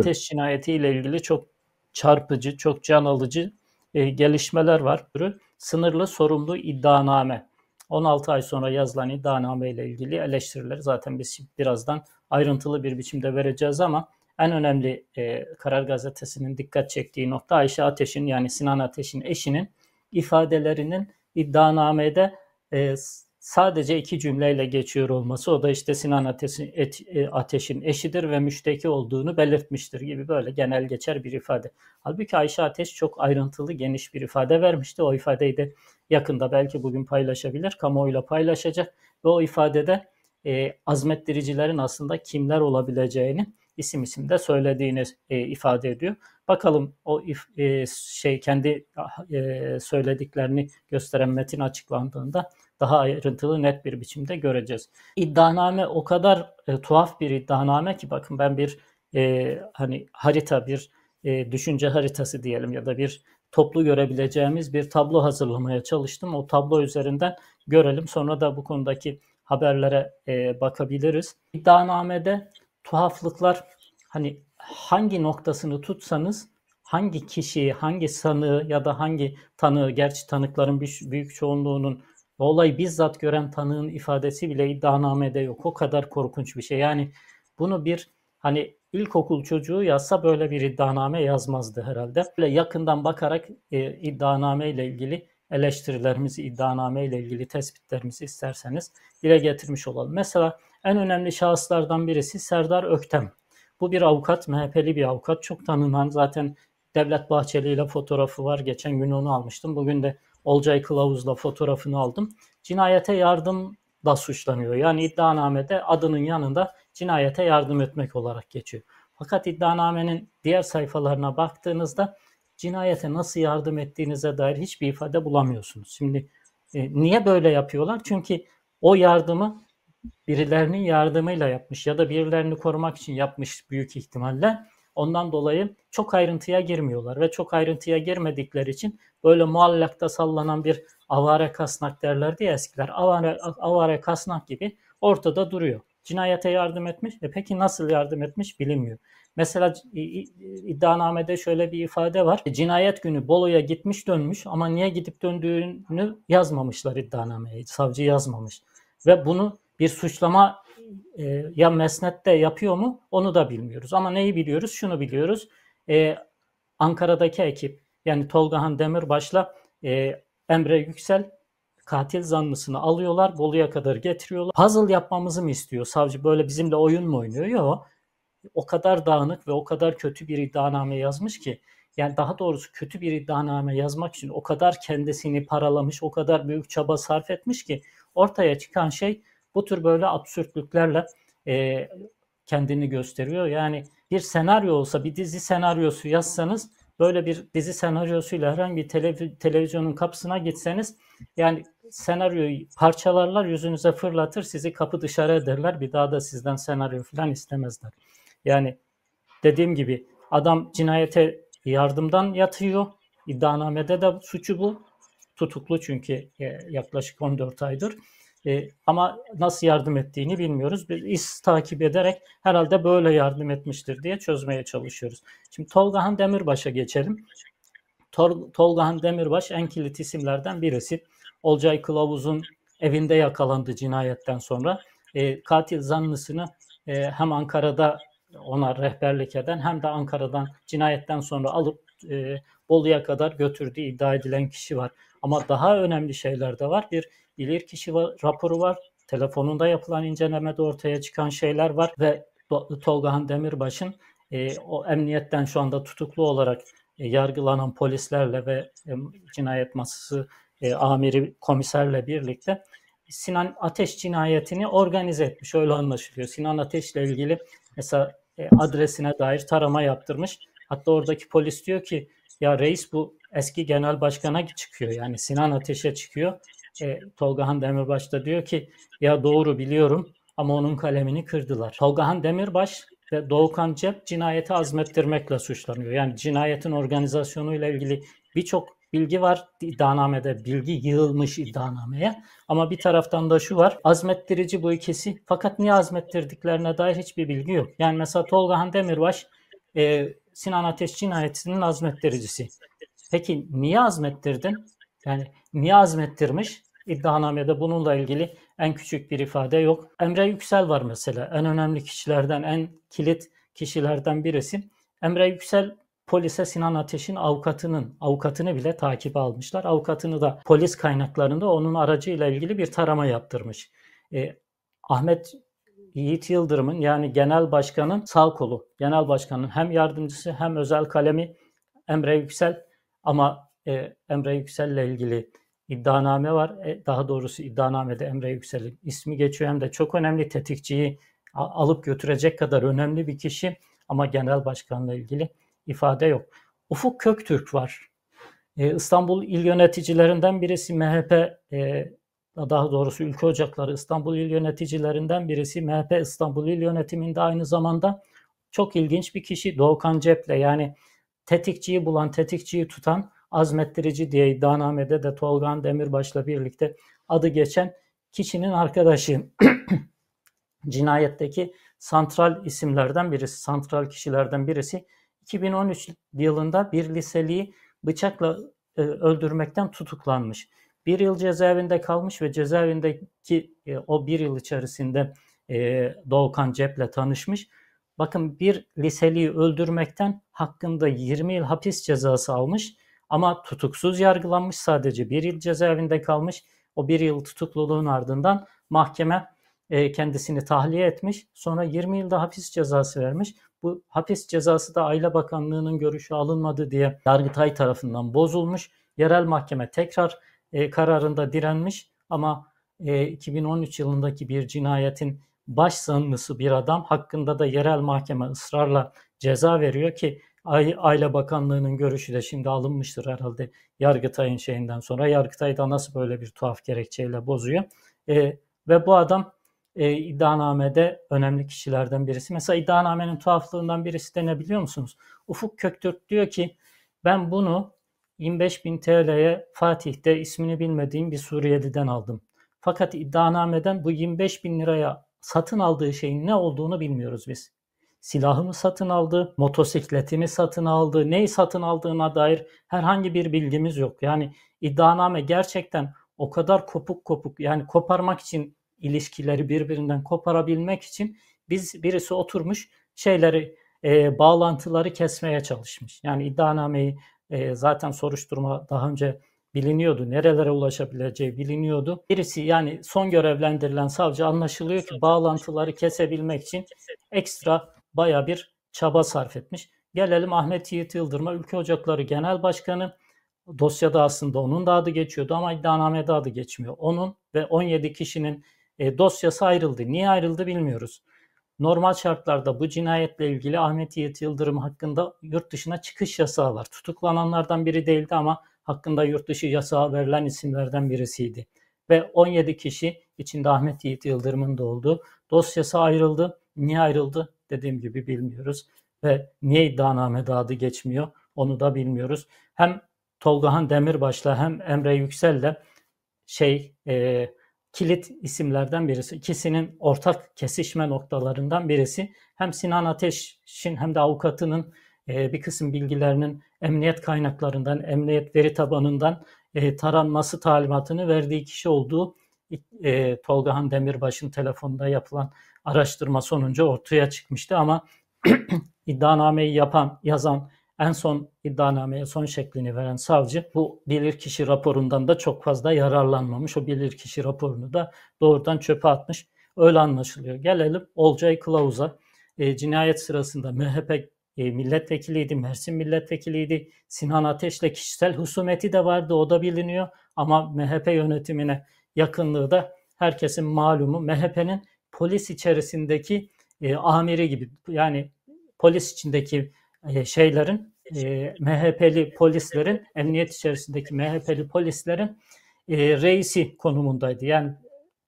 ateş cinayetiyle ilgili çok çarpıcı, çok can alıcı e, gelişmeler var. Sınırlı sorumlu iddianame. 16 ay sonra yazılan iddianame ile ilgili eleştirileri zaten biz birazdan ayrıntılı bir biçimde vereceğiz ama en önemli e, Karar Gazetesi'nin dikkat çektiği nokta Ayşe Ateş'in yani Sinan Ateş'in eşinin ifadelerinin iddianamede e, sadece iki cümleyle geçiyor olması o da işte Sinan Ateş'in, e, Ateş'in eşidir ve müşteki olduğunu belirtmiştir gibi böyle genel geçer bir ifade. Halbuki Ayşe Ateş çok ayrıntılı geniş bir ifade vermişti. O ifadeyi de yakında belki bugün paylaşabilir, kamuoyuyla paylaşacak ve o ifadede e, azmettiricilerin aslında kimler olabileceğini isim isim de söylediğini e, ifade ediyor. Bakalım o if, e, şey kendi e, söylediklerini gösteren metin açıklandığında daha ayrıntılı net bir biçimde göreceğiz. İddianame o kadar e, tuhaf bir iddianame ki bakın ben bir e, hani harita bir e, düşünce haritası diyelim ya da bir toplu görebileceğimiz bir tablo hazırlamaya çalıştım. O tablo üzerinden görelim. Sonra da bu konudaki haberlere e, bakabiliriz. İddianamede tuhaflıklar hani hangi noktasını tutsanız hangi kişiyi, hangi sanığı ya da hangi tanığı, gerçi tanıkların büyük çoğunluğunun ve olayı bizzat gören tanığın ifadesi bile iddianamede yok. O kadar korkunç bir şey. Yani bunu bir hani ilkokul çocuğu yazsa böyle bir iddianame yazmazdı herhalde. Böyle yakından bakarak e, iddianame ile ilgili eleştirilerimizi, iddianame ile ilgili tespitlerimizi isterseniz dile getirmiş olalım. Mesela en önemli şahıslardan birisi Serdar Öktem. Bu bir avukat, MHP'li bir avukat. Çok tanınan zaten Devlet Bahçeli ile fotoğrafı var. Geçen gün onu almıştım. Bugün de Olcay Kılavuz'la fotoğrafını aldım. Cinayete yardım da suçlanıyor. Yani iddianamede adının yanında cinayete yardım etmek olarak geçiyor. Fakat iddianamenin diğer sayfalarına baktığınızda cinayete nasıl yardım ettiğinize dair hiçbir ifade bulamıyorsunuz. Şimdi e, niye böyle yapıyorlar? Çünkü o yardımı birilerinin yardımıyla yapmış ya da birilerini korumak için yapmış büyük ihtimalle Ondan dolayı çok ayrıntıya girmiyorlar ve çok ayrıntıya girmedikleri için böyle muallakta sallanan bir avare kasnak derlerdi ya eskiler. Avare, avare kasnak gibi ortada duruyor. Cinayete yardım etmiş. E peki nasıl yardım etmiş bilinmiyor. Mesela iddianamede şöyle bir ifade var. Cinayet günü Bolu'ya gitmiş dönmüş ama niye gidip döndüğünü yazmamışlar iddianameye. Savcı yazmamış. Ve bunu bir suçlama e, ya Mesnet'te yapıyor mu onu da bilmiyoruz. Ama neyi biliyoruz? Şunu biliyoruz. E, Ankara'daki ekip yani Tolgahan Demirbaş'la e, Emre Yüksel katil zanlısını alıyorlar. Bolu'ya kadar getiriyorlar. Puzzle yapmamızı mı istiyor savcı? Böyle bizimle oyun mu oynuyor? Yok. O kadar dağınık ve o kadar kötü bir iddianame yazmış ki yani daha doğrusu kötü bir iddianame yazmak için o kadar kendisini paralamış, o kadar büyük çaba sarf etmiş ki ortaya çıkan şey bu tür böyle absürtlüklerle e, kendini gösteriyor. Yani bir senaryo olsa bir dizi senaryosu yazsanız böyle bir dizi senaryosuyla herhangi bir telev- televizyonun kapısına gitseniz yani senaryoyu parçalarlar yüzünüze fırlatır sizi kapı dışarı ederler bir daha da sizden senaryo falan istemezler. Yani dediğim gibi adam cinayete yardımdan yatıyor. İddianamede de suçu bu. Tutuklu çünkü e, yaklaşık 14 aydır. E, ama nasıl yardım ettiğini bilmiyoruz. Biz iz takip ederek herhalde böyle yardım etmiştir diye çözmeye çalışıyoruz. Şimdi Tolgahan Demirbaş'a geçelim. Tol Tolgahan Demirbaş en kilit isimlerden birisi. Olcay Kılavuz'un evinde yakalandı cinayetten sonra. E, katil zanlısını e, hem Ankara'da ona rehberlik eden hem de Ankara'dan cinayetten sonra alıp e, Bolu'ya kadar götürdüğü iddia edilen kişi var. Ama daha önemli şeyler de var. Bir bilirkişi var, raporu var. Telefonunda yapılan incelemede ortaya çıkan şeyler var ve Tolga Demirbaş'ın e, o emniyetten şu anda tutuklu olarak e, yargılanan polislerle ve e, cinayet masası e, amiri komiserle birlikte Sinan Ateş cinayetini organize etmiş. Öyle anlaşılıyor. Sinan Ateş'le ilgili mesela e, adresine dair tarama yaptırmış. Hatta oradaki polis diyor ki ya reis bu eski genel başkana çıkıyor. Yani Sinan Ateş'e çıkıyor e, Han Demirbaş da diyor ki ya doğru biliyorum ama onun kalemini kırdılar. Tolga Han Demirbaş ve Doğukan Cep cinayeti azmettirmekle suçlanıyor. Yani cinayetin organizasyonuyla ilgili birçok bilgi var iddianamede. Bilgi yığılmış iddianameye. Ama bir taraftan da şu var. Azmettirici bu ikisi. Fakat niye azmettirdiklerine dair hiçbir bilgi yok. Yani mesela Tolga Han Demirbaş e, Sinan Ateş cinayetinin azmettiricisi. Peki niye azmettirdin? Yani niye azmettirmiş? İddianamede bununla ilgili en küçük bir ifade yok. Emre Yüksel var mesela. En önemli kişilerden, en kilit kişilerden birisi. Emre Yüksel polise Sinan Ateş'in avukatının avukatını bile takip almışlar. Avukatını da polis kaynaklarında onun aracıyla ilgili bir tarama yaptırmış. E, Ahmet Yiğit Yıldırım'ın yani genel başkanın sağ kolu, genel başkanın hem yardımcısı hem özel kalemi Emre Yüksel ama e, Emre Yüksel'le ilgili iddianame var. E, daha doğrusu iddianamede Emre Yüksel'in ismi geçiyor. Hem de çok önemli tetikçiyi alıp götürecek kadar önemli bir kişi ama genel başkanla ilgili ifade yok. Ufuk Köktürk var. E, İstanbul il yöneticilerinden birisi MHP e, daha doğrusu Ülke Ocakları İstanbul il yöneticilerinden birisi MHP İstanbul il yönetiminde aynı zamanda çok ilginç bir kişi Doğukan Cep'le yani tetikçiyi bulan, tetikçiyi tutan azmettirici diye iddianamede de Tolgan Demirbaş'la birlikte adı geçen kişinin arkadaşı cinayetteki santral isimlerden birisi, santral kişilerden birisi 2013 yılında bir liseliği bıçakla e, öldürmekten tutuklanmış. Bir yıl cezaevinde kalmış ve cezaevindeki e, o bir yıl içerisinde e, Doğukan Cep'le tanışmış. Bakın bir liseliği öldürmekten hakkında 20 yıl hapis cezası almış ama tutuksuz yargılanmış sadece bir yıl cezaevinde kalmış. O bir yıl tutukluluğun ardından mahkeme e, kendisini tahliye etmiş. Sonra 20 yılda hapis cezası vermiş. Bu hapis cezası da Aile Bakanlığı'nın görüşü alınmadı diye Yargıtay tarafından bozulmuş. Yerel mahkeme tekrar e, kararında direnmiş ama e, 2013 yılındaki bir cinayetin baş sanlısı bir adam hakkında da yerel mahkeme ısrarla ceza veriyor ki Aile Bakanlığı'nın görüşü de şimdi alınmıştır herhalde Yargıtay'ın şeyinden sonra. Yargıtay da nasıl böyle bir tuhaf gerekçeyle bozuyor. E, ve bu adam e, iddianamede önemli kişilerden birisi. Mesela iddianamenin tuhaflığından birisi de ne biliyor musunuz? Ufuk Köktürk diyor ki ben bunu 25 bin TL'ye Fatih'te ismini bilmediğim bir Suriyeli'den aldım. Fakat iddianameden bu 25 bin liraya satın aldığı şeyin ne olduğunu bilmiyoruz biz silahımı satın aldı, motosikletimi satın aldı, neyi satın aldığına dair herhangi bir bilgimiz yok. Yani iddianame gerçekten o kadar kopuk kopuk yani koparmak için ilişkileri birbirinden koparabilmek için biz birisi oturmuş şeyleri e, bağlantıları kesmeye çalışmış. Yani iddianameyi e, zaten soruşturma daha önce biliniyordu. Nerelere ulaşabileceği biliniyordu. Birisi yani son görevlendirilen savcı anlaşılıyor ki bağlantıları kesebilmek için ekstra baya bir çaba sarf etmiş. Gelelim Ahmet Yiğit Yıldırım'a. Ülke Ocakları Genel Başkanı. Dosyada aslında onun da adı geçiyordu ama iddianamede adı geçmiyor. Onun ve 17 kişinin e, dosyası ayrıldı. Niye ayrıldı bilmiyoruz. Normal şartlarda bu cinayetle ilgili Ahmet Yiğit Yıldırım hakkında yurt dışına çıkış yasağı var. Tutuklananlardan biri değildi ama hakkında yurt dışı yasağı verilen isimlerden birisiydi. Ve 17 kişi içinde Ahmet Yiğit Yıldırım'ın da olduğu dosyası ayrıldı. Niye ayrıldı? dediğim gibi bilmiyoruz. Ve niye iddianamede adı geçmiyor onu da bilmiyoruz. Hem Tolgahan Demirbaş'la hem Emre Yüksel'le şey e, kilit isimlerden birisi. İkisinin ortak kesişme noktalarından birisi. Hem Sinan Ateş'in hem de avukatının e, bir kısım bilgilerinin emniyet kaynaklarından, emniyet veri tabanından e, taranması talimatını verdiği kişi olduğu e, Tolgahan Demirbaş'ın telefonda yapılan araştırma sonucu ortaya çıkmıştı ama iddianameyi yapan, yazan, en son iddianameye son şeklini veren savcı bu bilirkişi raporundan da çok fazla yararlanmamış. O bilirkişi raporunu da doğrudan çöpe atmış. Öyle anlaşılıyor. Gelelim Olcay Kılavuz'a. E, cinayet sırasında MHP e, milletvekiliydi, Mersin milletvekiliydi. Sinan Ateş'le kişisel husumeti de vardı, o da biliniyor. Ama MHP yönetimine yakınlığı da herkesin malumu MHP'nin polis içerisindeki e, amiri gibi yani polis içindeki e, şeylerin e, MHP'li polislerin emniyet içerisindeki MHP'li polislerin e, reisi konumundaydı. Yani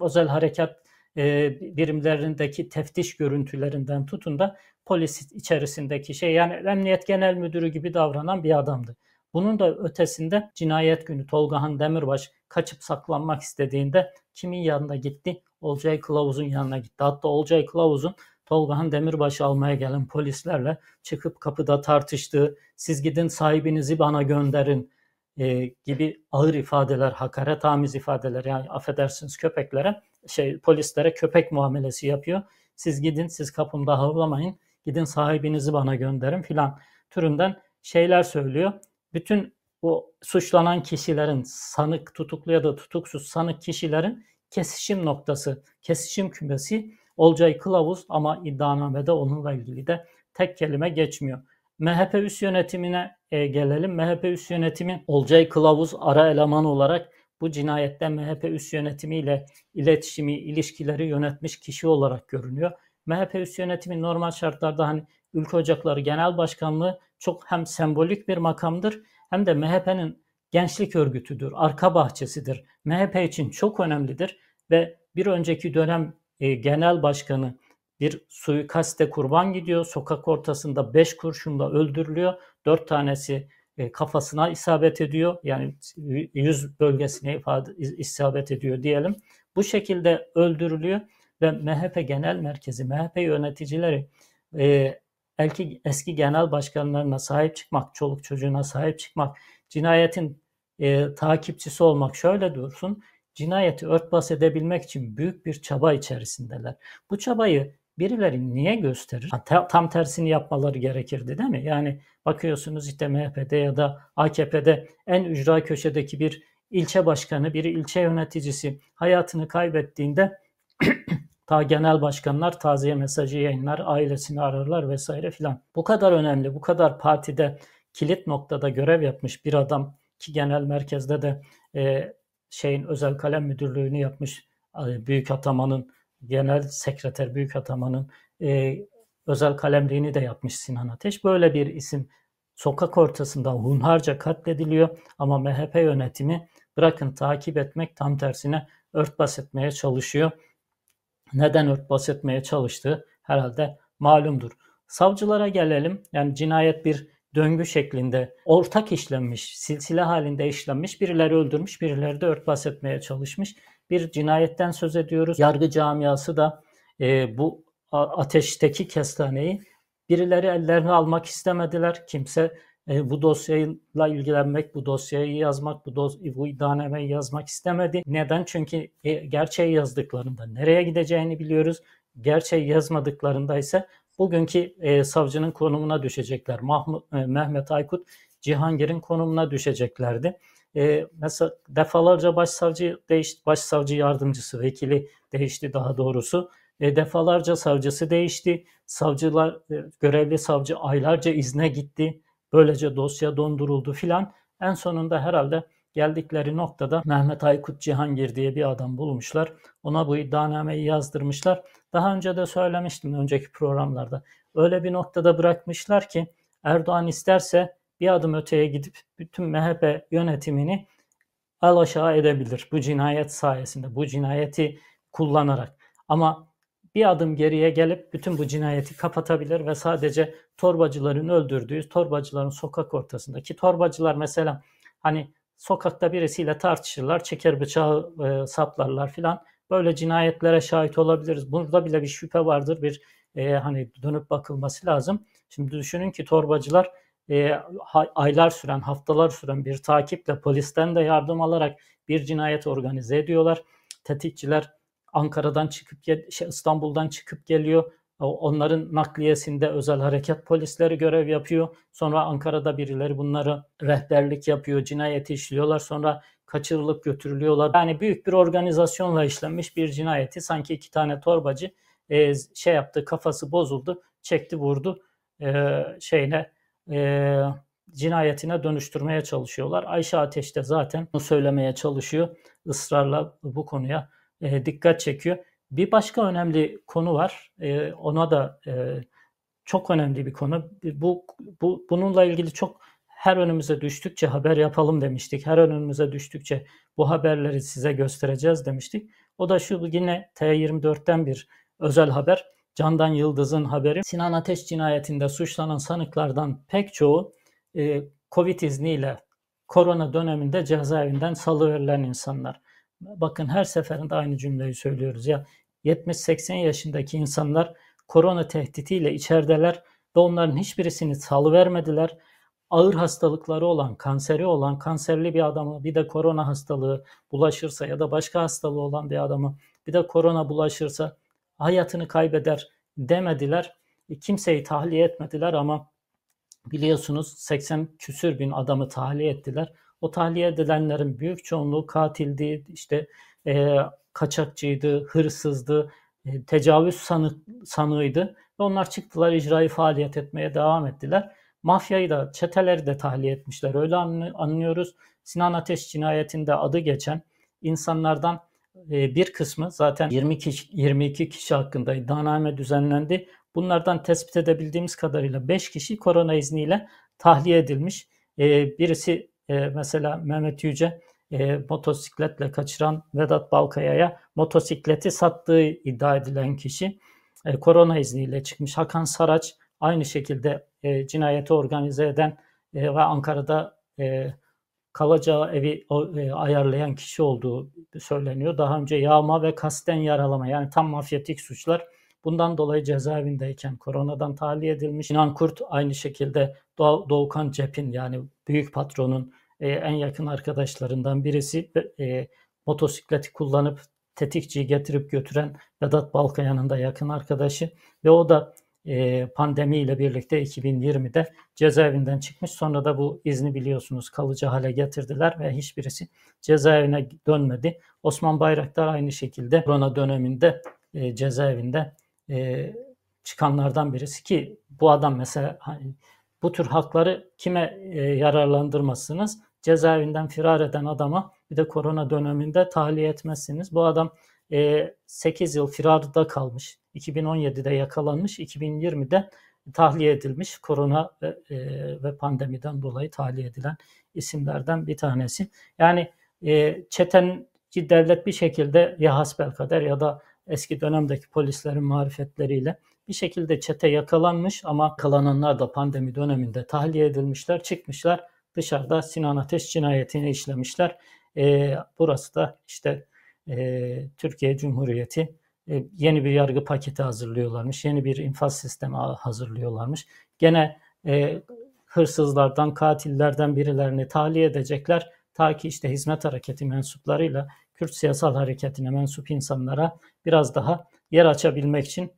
özel harekat e, birimlerindeki teftiş görüntülerinden tutun da polis içerisindeki şey yani emniyet genel müdürü gibi davranan bir adamdı. Bunun da ötesinde cinayet günü Tolgahan Demirbaş kaçıp saklanmak istediğinde kimin yanına gitti? Olcay Kılavuz'un yanına gitti. Hatta Olcay Kılavuz'un Tolgahan Demirbaş'ı almaya gelen polislerle çıkıp kapıda tartıştığı, siz gidin sahibinizi bana gönderin e, gibi ağır ifadeler, hakaret amiz ifadeler yani affedersiniz köpeklere, şey polislere köpek muamelesi yapıyor. Siz gidin, siz kapımda havlamayın, gidin sahibinizi bana gönderin filan türünden şeyler söylüyor bütün bu suçlanan kişilerin sanık tutuklu ya da tutuksuz sanık kişilerin kesişim noktası, kesişim kümesi Olcay Kılavuz ama iddianamede onunla ilgili de tek kelime geçmiyor. MHP üst yönetimine e, gelelim. MHP üst yönetimi Olcay Kılavuz ara eleman olarak bu cinayette MHP üst yönetimiyle iletişimi, ilişkileri yönetmiş kişi olarak görünüyor. MHP üst yönetimi normal şartlarda hani Ülke Ocakları Genel Başkanlığı çok hem sembolik bir makamdır hem de MHP'nin gençlik örgütüdür, arka bahçesidir. MHP için çok önemlidir ve bir önceki dönem e, genel başkanı bir suikaste kurban gidiyor. Sokak ortasında 5 kurşunla öldürülüyor. 4 tanesi e, kafasına isabet ediyor. Yani yüz bölgesine ifade, isabet ediyor diyelim. Bu şekilde öldürülüyor ve MHP genel merkezi, MHP yöneticileri e, Eski, eski genel başkanlarına sahip çıkmak, çoluk çocuğuna sahip çıkmak, cinayetin e, takipçisi olmak şöyle dursun, cinayeti örtbas edebilmek için büyük bir çaba içerisindeler. Bu çabayı birileri niye gösterir? tam tersini yapmaları gerekirdi değil mi? Yani bakıyorsunuz işte MHP'de ya da AKP'de en ücra köşedeki bir ilçe başkanı, bir ilçe yöneticisi hayatını kaybettiğinde Ta genel başkanlar taziye mesajı yayınlar, ailesini ararlar vesaire filan. Bu kadar önemli, bu kadar partide kilit noktada görev yapmış bir adam ki genel merkezde de e, şeyin özel kalem müdürlüğünü yapmış e, büyük atamanın genel sekreter büyük atamanın e, özel kalemliğini de yapmış Sinan Ateş. Böyle bir isim sokak ortasında hunharca katlediliyor ama MHP yönetimi bırakın takip etmek tam tersine örtbas etmeye çalışıyor neden örtbas etmeye çalıştığı herhalde malumdur. Savcılara gelelim. Yani cinayet bir döngü şeklinde ortak işlenmiş, silsile halinde işlenmiş, birileri öldürmüş, birileri de örtbas etmeye çalışmış. Bir cinayetten söz ediyoruz. Yargı camiası da e, bu ateşteki kestaneyi birileri ellerini almak istemediler. Kimse e, bu dosyayla ilgilenmek, bu dosyayı yazmak, bu, dos- bu iddianameyi yazmak istemedi. Neden? Çünkü e, gerçeği yazdıklarında nereye gideceğini biliyoruz. Gerçeği yazmadıklarında ise bugünkü e, savcının konumuna düşecekler. Mahmut, e, Mehmet Aykut Cihangir'in konumuna düşeceklerdi. E, mesela defalarca başsavcı değişti, başsavcı yardımcısı, vekili değişti daha doğrusu. E, defalarca savcısı değişti. Savcılar, e, görevli savcı aylarca izne gitti. Böylece dosya donduruldu filan. En sonunda herhalde geldikleri noktada Mehmet Aykut Cihangir diye bir adam bulmuşlar. Ona bu iddianameyi yazdırmışlar. Daha önce de söylemiştim önceki programlarda. Öyle bir noktada bırakmışlar ki Erdoğan isterse bir adım öteye gidip bütün MHP yönetimini al aşağı edebilir bu cinayet sayesinde, bu cinayeti kullanarak. Ama bir adım geriye gelip bütün bu cinayeti kapatabilir ve sadece torbacıların öldürdüğü, torbacıların sokak ortasındaki torbacılar mesela hani sokakta birisiyle tartışırlar, çeker bıçağı e, saplarlar filan. Böyle cinayetlere şahit olabiliriz. Burada bile bir şüphe vardır, bir e, hani dönüp bakılması lazım. Şimdi düşünün ki torbacılar e, aylar süren, haftalar süren bir takiple polisten de yardım alarak bir cinayet organize ediyorlar. Tetikçiler Ankara'dan çıkıp şey, İstanbul'dan çıkıp geliyor. Onların nakliyesinde özel harekat polisleri görev yapıyor. Sonra Ankara'da birileri bunları rehberlik yapıyor, cinayet işliyorlar. Sonra kaçırılıp götürülüyorlar. Yani büyük bir organizasyonla işlenmiş bir cinayeti sanki iki tane torbacı e, şey yaptı, kafası bozuldu, çekti vurdu e, şeyine e, cinayetine dönüştürmeye çalışıyorlar. Ayşe Ateş de zaten bunu söylemeye çalışıyor. ısrarla bu konuya e, dikkat çekiyor. Bir başka önemli konu var. E, ona da e, çok önemli bir konu. Bu, bu bununla ilgili çok her önümüze düştükçe haber yapalım demiştik. Her önümüze düştükçe bu haberleri size göstereceğiz demiştik. O da şu yine T24'ten bir özel haber. Candan Yıldız'ın haberi. Sinan Ateş cinayetinde suçlanan sanıklardan pek çoğu e, Covid izniyle korona döneminde cezaevinden salıverilen insanlar bakın her seferinde aynı cümleyi söylüyoruz ya 70-80 yaşındaki insanlar korona tehditiyle içerideler ve onların hiçbirisini salıvermediler. Ağır hastalıkları olan, kanseri olan, kanserli bir adamı bir de korona hastalığı bulaşırsa ya da başka hastalığı olan bir adamı bir de korona bulaşırsa hayatını kaybeder demediler. E, kimseyi tahliye etmediler ama biliyorsunuz 80 küsür bin adamı tahliye ettiler. O tahliye edilenlerin büyük çoğunluğu katildi, işte e, kaçakçıydı, hırsızdı, e, tecavüz sanı, sanığıydı. Ve onlar çıktılar icrayı faaliyet etmeye devam ettiler. Mafyayı da çeteleri de tahliye etmişler. Öyle anlıyoruz. Sinan Ateş cinayetinde adı geçen insanlardan e, bir kısmı zaten 20 kişi, 22 kişi hakkında iddianame düzenlendi. Bunlardan tespit edebildiğimiz kadarıyla 5 kişi korona izniyle tahliye edilmiş. E, birisi ee, mesela Mehmet Yüce e, motosikletle kaçıran Vedat Balkaya'ya motosikleti sattığı iddia edilen kişi e, korona izniyle çıkmış. Hakan Saraç aynı şekilde e, cinayeti organize eden e, ve Ankara'da e, kalacağı evi e, ayarlayan kişi olduğu söyleniyor. Daha önce yağma ve kasten yaralama yani tam mafyatik suçlar bundan dolayı cezaevindeyken koronadan tahliye edilmiş. İnan Kurt aynı şekilde Doğukan Cep'in yani büyük patronun e, en yakın arkadaşlarından birisi e, motosikleti kullanıp tetikçiyi getirip götüren Vedat Balkayan'ın da yakın arkadaşı ve o da e, pandemiyle birlikte 2020'de cezaevinden çıkmış. Sonra da bu izni biliyorsunuz kalıcı hale getirdiler ve hiçbirisi cezaevine dönmedi. Osman Bayraktar aynı şekilde korona döneminde e, cezaevinde e, çıkanlardan birisi ki bu adam mesela hani, bu tür hakları kime e, yararlandırmazsınız? cezaevinden firar eden adama bir de korona döneminde tahliye etmezsiniz. Bu adam e, 8 yıl firarda kalmış. 2017'de yakalanmış, 2020'de tahliye edilmiş. Korona ve, e, ve pandemiden dolayı tahliye edilen isimlerden bir tanesi. Yani e, çetenci devlet bir şekilde ya hasbel kader ya da eski dönemdeki polislerin marifetleriyle bir şekilde çete yakalanmış ama kalanlar da pandemi döneminde tahliye edilmişler, çıkmışlar Dışarıda Sinan Ateş cinayetini işlemişler. E, burası da işte e, Türkiye Cumhuriyeti e, yeni bir yargı paketi hazırlıyorlarmış. Yeni bir infaz sistemi hazırlıyorlarmış. Gene e, hırsızlardan, katillerden birilerini tahliye edecekler. Ta ki işte hizmet hareketi mensuplarıyla Kürt siyasal hareketine mensup insanlara biraz daha yer açabilmek için